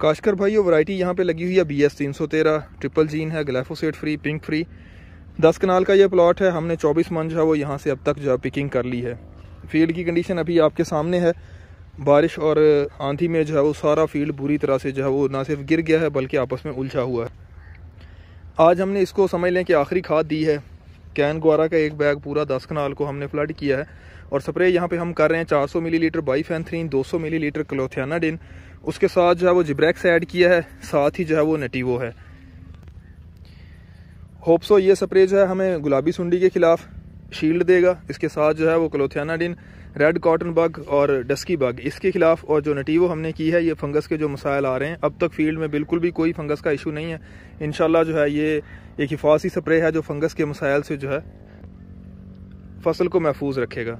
काशकर ये वैरायटी यहाँ पे लगी हुई है बी एस तीन सौ तेरह ट्रिपल जीन है ग्लाइफोसेट फ्री पिंक फ्री दस कनाल का ये प्लॉट है हमने चौबीस मन जो है वो यहाँ से अब तक जो पिकिंग कर ली है फील्ड की कंडीशन अभी आपके सामने है बारिश और आंधी में जो है वो सारा फील्ड बुरी तरह से जो है वो ना सिर्फ गिर गया है बल्कि आपस में उलझा हुआ है आज हमने इसको समझ लें कि आखिरी खाद दी है कैन गुआरा का एक बैग पूरा दस कनाल को हमने फ्लड किया है और स्प्रे यहाँ पे हम कर रहे हैं 400 मिलीलीटर बाईफेंथ्रीन 200 मिलीलीटर क्लोथियानाडिन उसके साथ जो है वो जिब्रैक्स ऐड किया है साथ ही जो है वो नटिवो है होप्सो ये स्प्रे जो है हमें गुलाबी सुंडी के खिलाफ शील्ड देगा इसके साथ जो है वो क्लोथियानाडिन रेड कॉटन बग और डस्की बग इसके खिलाफ और जो नटीवो हमने की है ये फंगस के जो मसाइल आ रहे हैं अब तक फील्ड में बिल्कुल भी कोई फंगस का इशू नहीं है इन जो है ये एक हिफासी स्प्रे है जो फंगस के मसाइल से जो है फसल को महफूज रखेगा